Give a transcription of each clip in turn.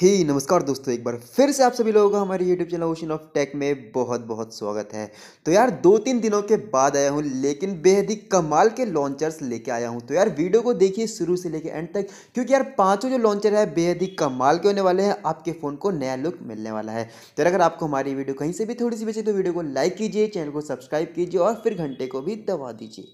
ही hey, नमस्कार दोस्तों एक बार फिर से आप सभी लोगों का हमारे YouTube channel ocean of tech में बहुत बहुत स्वागत है तो यार दो तीन दिनों के बाद आया हूँ लेकिन बेहद ही कमाल के लॉन्चर्स लेके आया हूँ तो यार वीडियो को देखिए शुरू से लेके एंड तक क्योंकि यार पांचों जो लॉन्चर है बेहद ही कमाल के होने वाले हैं आपके फ़ोन को नया लुक मिलने वाला है तो यार अगर आपको हमारी वीडियो कहीं से भी थोड़ी सी बची तो वीडियो को लाइक कीजिए चैनल को सब्सक्राइब कीजिए और फिर घंटे को भी दबा दीजिए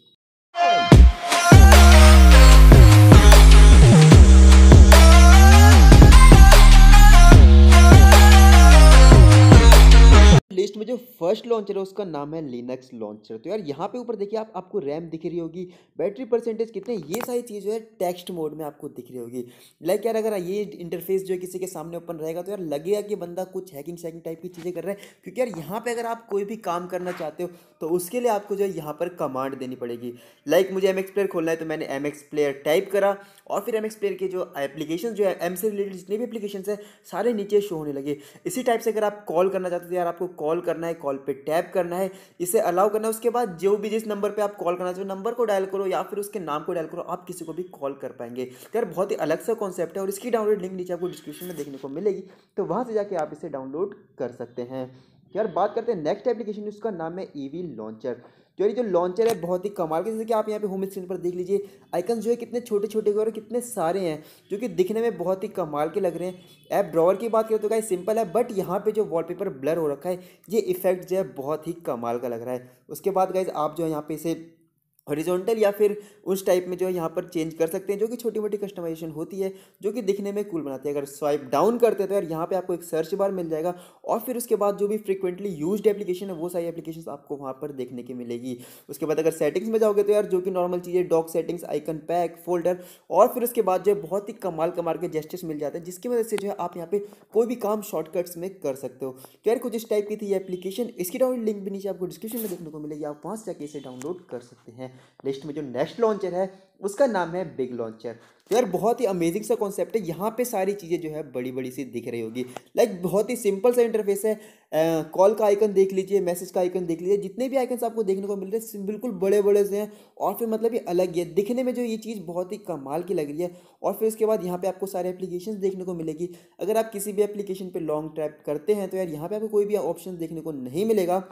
फर्स्ट लॉन्चर है उसका नाम है लिनक्स लॉन्चर तो यार यहाँ पे ऊपर देखिए आप आपको रैम दिख रही होगी बैटरी परसेंटेज कितने ये सारी चीज़ जो है टेक्स्ट मोड में आपको दिख रही होगी लाइक यार अगर ये इंटरफेस जो है किसी के सामने ओपन रहेगा तो यार लगेगा कि बंदा कुछ हैकिंग शैकिंग टाइप की चीज़ें कर रहा है क्योंकि यार यहाँ पर अगर आप कोई भी काम करना चाहते हो तो उसके लिए आपको जो है यहाँ पर कमांड देनी पड़ेगी लाइक मुझे एम प्लेयर खोलना है तो मैंने एम प्लेयर टाइप करा और फिर एम प्लेयर के जो एप्लीकेशन जो है एम से रिलेटेड जितने भी एप्लीकेशन है सारे नीचे शो होने लगे इसी टाइप से अगर आप कॉल करना चाहते हो तो यार आपको कॉल करना है कॉल पे टैप करना है इसे अलाउ करना है उसके बाद जो भी जिस नंबर पे आप कॉल करना चाहो नंबर को डायल करो या फिर उसके नाम को डायल करो आप किसी को भी कॉल कर पाएंगे यार बहुत ही अलग सा कॉन्सेप्ट है और इसकी डाउनलोड लिंक नीचे आपको डिस्क्रिप्शन में देखने को मिलेगी तो वहाँ से जाके आप इसे डाउनलोड कर सकते हैं यार बात करते हैं नेक्स्ट एप्लीकेशन उसका नाम है ईवी e लॉन्चर जो ये जो लॉन्चर है बहुत ही कमाल के जैसे कि आप यहाँ पे होम स्क्रीन पर देख लीजिए आइकन जो है कितने छोटे छोटे और कितने सारे हैं जो कि दिखने में बहुत ही कमाल के लग रहे हैं ऐप ड्रॉवर की बात करें तो क्या सिंपल है बट यहाँ पे जो वॉलपेपर ब्लर हो रखा है ये इफेक्ट जो है बहुत ही कमाल का लग रहा है उसके बाद गाइज आप जो है यहाँ पे इसे हॉरिजॉन्टल या फिर उस टाइप में जो है यहाँ पर चेंज कर सकते हैं जो कि छोटी मोटी कस्टमाइजेशन होती है जो कि दिखने में कूल बनाती है अगर स्वाइप डाउन करते हैं तो यार यहाँ पे आपको एक सर्च बार मिल जाएगा और फिर उसके बाद जो भी फ्रिक्वेंटली यूज एप्लीकेशन है वो सारी एप्लीकेशन आपको वहाँ पर देखने की मिलेगी उसके बाद अगर सेटिंग्स में जाओगे तो यार जो कि नॉर्मल चीज़ें dock settings icon pack folder और फिर उसके बाद जो है बहुत ही कमाल कमाल के जस्टिस मिल जाते हैं जिसकी वजह से जो है आप यहाँ पर कोई भी काम शॉर्टकट्स में कर सकते हो तो यार कुछ इस टाइप की थी ये एप्लीकेशन इसकी डाउनलोड लिंक भी नीचे आपको डिस्क्रिप्शन में देखने को मिलेगी आप वहाँ से जाके इसे डाउनलोड कर सकते हैं लिस्ट में जो नेक्स्ट लॉन्चर है उसका नाम है बिग लॉन्चर तो यार बहुत ही अमेजिंग सा कॉन्सेप्ट है यहाँ पे सारी चीज़ें जो है बड़ी बड़ी सी दिख रही होगी लाइक बहुत ही सिंपल सा इंटरफेस है कॉल का आइकन देख लीजिए मैसेज का आइकन देख लीजिए जितने भी आइकन्स आपको देखने को मिल रहे हैं बिल्कुल बड़े बड़े से हैं और फिर मतलब ये अलग है दिखने में जो ये चीज़ बहुत ही कमाल की लग रही है और फिर उसके बाद यहाँ पर आपको सारे एप्लीकेशन देखने को मिलेगी अगर आप किसी भी एप्लीकेशन पर लॉन्ग ट्रैप करते हैं तो यार यहाँ पर आपको कोई भी ऑप्शन देखने को नहीं मिलेगा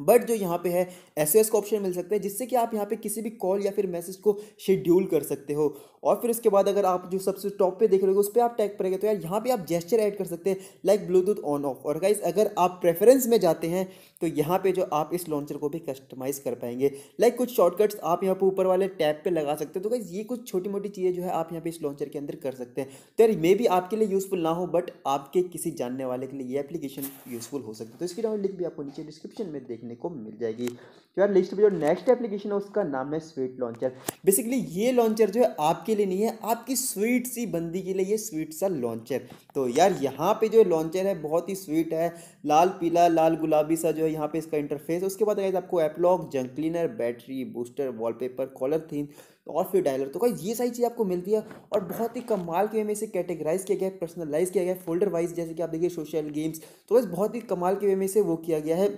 बट जो यहाँ पे है एस एस का ऑप्शन मिल सकता है जिससे कि आप यहाँ पे किसी भी कॉल या फिर मैसेज को शेड्यूल कर सकते हो और फिर उसके बाद अगर आप जो सबसे टॉप पे देख रहे हो उस पर आप टैग करेंगे तो यार यहाँ पे आप जेस्चर ऐड कर सकते हैं लाइक ब्लूटूथ ऑन ऑफ और गाइज अगर आप प्रेफरेंस में जाते हैं तो यहाँ पे जो आप इस लॉन्चर को भी कस्टमाइज़ कर पाएंगे लाइक कुछ शॉर्टकट्स आप यहाँ पर ऊपर वाले टैब पर लगा सकते हो तो गाइज ये कुछ छोटी मोटी चीज़ें जो है आप यहाँ पे इस लॉन्चर के अंदर कर सकते हैं तो यार मे भी आपके लिए यूज़फुल ना हो बट आपके किसी जानने वाले के लिए ये एप्लीकेशन यूज़फुल हो सकती है तो इसकी लिंक भी आपको नीचे डिस्क्रिप्शन में देखने देखने को मिल जाएगी तो यार लिस्ट में जो नेक्स्ट एप्लीकेशन है उसका नाम है स्वीट लॉन्चर बेसिकली ये लॉन्चर जो है आपके लिए नहीं है आपकी स्वीट सी बंदी के लिए ये स्वीट सा लॉन्चर तो यार यहाँ पे जो लॉन्चर है बहुत ही स्वीट है लाल पीला लाल गुलाबी सा जो है यहाँ पे इसका इंटरफेस उसके बाद आपको app lock junk cleaner battery booster wallpaper caller theme और फिर डायलर तो ये सारी चीज़ आपको मिलती है और बहुत ही कमाल के वे में इसे कैटेगराइज किया गया है पर्सनलाइज किया गया है फोल्डर वाइज जैसे कि आप देखिए सोशल गेम्स तो बस बहुत ही कमाल के वे में इसे वो किया गया है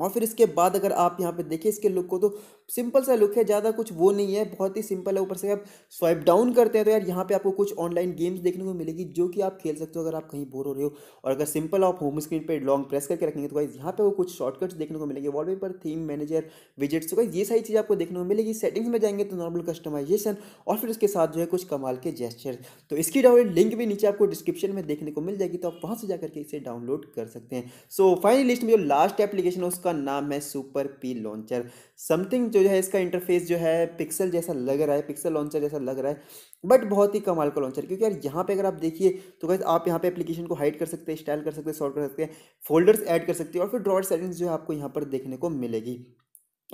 और फिर इसके बाद अगर आप यहाँ पे देखिए इसके लुक को तो सिंपल सा लुक है ज़्यादा कुछ वो नहीं है बहुत ही सिंपल है ऊपर से आप स्वाइप डाउन करते हैं तो यार यहाँ पे आपको कुछ ऑनलाइन गेम्स देखने को मिलेगी जो कि आप खेल सकते हो अगर आप कहीं बोर हो रहे हो और अगर सिंपल आप होम स्क्रीन पर लॉन्ग प्रेस करके रखेंगे तो गाइज यहाँ पे वो कुछ शॉर्टकट्स देखने को मिलेंगे वॉलपेपर थीम मैनेजर विजिट्स तो ये सारी चीज़ आपको देखने को मिलेगी सेटिंग्स में जाएंगे तो नॉर्मल कस्टमाइजेशन और फिर उसके साथ जो है कुछ कमाल के जेस्चर तो इसकी डाउनलोड लिंक भी नीचे आपको डिस्क्रिप्शन में देखने को मिल जाएगी तो आप वहाँ से जाकर के इसे डाउनलोड कर सकते हैं सो फाइनल लिस्ट में जो लास्ट एप्लीकेशन है उसका नाम है सुपर पी लॉन्चर समथिंग जो है इसका इंटरफेस जो है पिक्सल जैसा लग रहा है पिक्सल लॉन्चर जैसा लग रहा है बट बहुत ही कमाल का लॉन्चर क्योंकि यार यहाँ पे अगर आप देखिए तो कैसे आप यहाँ पे एप्लीकेशन को हाइड कर सकते हैं स्टाइल कर सकते हैं सॉर्ट कर सकते हैं फोल्डर्स ऐड कर सकते हैं और फिर ड्रॉड सेटिंग्स जो है आपको यहाँ पर देखने को मिलेगी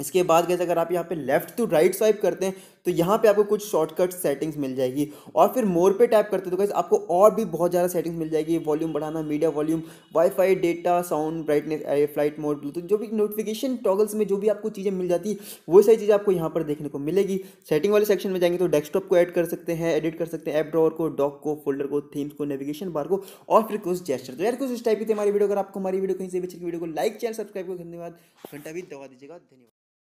इसके बाद कैसे अगर आप यहाँ पे लेफ्ट टू राइट स्वाइप करते हैं तो यहाँ पे आपको कुछ शॉर्टकट सेटिंग्स मिल जाएगी और फिर मोर पे टैप करते तो आपको और भी बहुत ज़्यादा सेटिंग्स मिल जाएगी वॉल्यूम बढ़ाना media volume WiFi data sound brightness flight mode Bluetooth जो भी नोटिफिकेशन टॉगल्स में जो भी आपको चीज़ें मिल जाती वो सारी चीज़ें आपको यहाँ पर देखने को मिलेगी सेटिंग वाले सेक्शन में जाएंगे तो डेस्कटॉप को ऐड कर सकते हैं एडिट कर सकते हैं ऐप ड्रॉवर को डॉक को फोल्डर को थीम्स को नेविगेशन बार को और फिर कुछ जेस्टर तो यार कुछ इस टाइप की थी हमारी वीडियो अगर आपको हमारी वीडियो कहीं से भी अच्छी वीडियो को लाइक चैनल सब्सक्राइब को धन्यवाद घंटा भी दवा दीजिएगा धन्यवाद